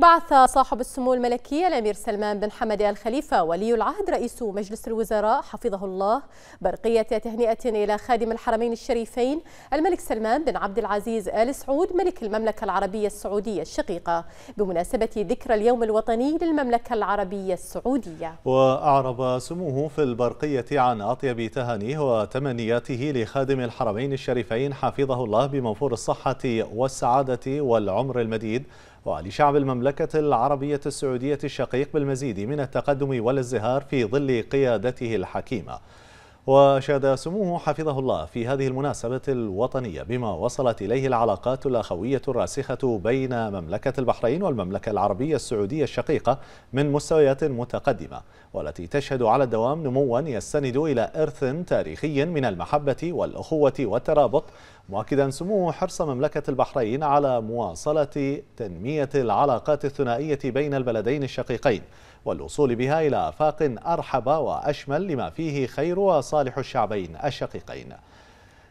بعث صاحب السمو الملكي الأمير سلمان بن حمد آل خليفة ولي العهد رئيس مجلس الوزراء حفظه الله برقية تهنئة إلى خادم الحرمين الشريفين الملك سلمان بن عبد العزيز آل سعود ملك المملكة العربية السعودية الشقيقة بمناسبة ذكرى اليوم الوطني للمملكة العربية السعودية وأعرب سموه في البرقية عن أطيب تهانيه وتمنياته لخادم الحرمين الشريفين حفظه الله بموفور الصحة والسعادة والعمر المديد ولشعب المملكة العربية السعودية الشقيق بالمزيد من التقدم والازهار في ظل قيادته الحكيمة وأشاد سموه حفظه الله في هذه المناسبة الوطنية بما وصلت إليه العلاقات الأخوية الراسخة بين مملكة البحرين والمملكة العربية السعودية الشقيقة من مستويات متقدمة والتي تشهد على الدوام نموا يستند إلى إرث تاريخي من المحبة والأخوة والترابط مؤكدا سموه حرص مملكة البحرين على مواصلة تنمية العلاقات الثنائية بين البلدين الشقيقين والوصول بها إلى آفاق أرحب وأشمل لما فيه خير وصالح مصالح الشعبين الشقيقين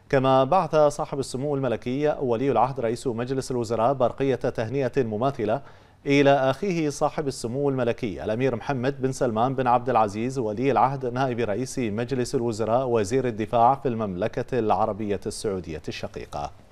كما بعث صاحب السمو الملكي ولي العهد رئيس مجلس الوزراء برقية تهنئة مماثلة إلى أخيه صاحب السمو الملكي الأمير محمد بن سلمان بن عبد العزيز ولي العهد نائب رئيس مجلس الوزراء وزير الدفاع في المملكة العربية السعودية الشقيقة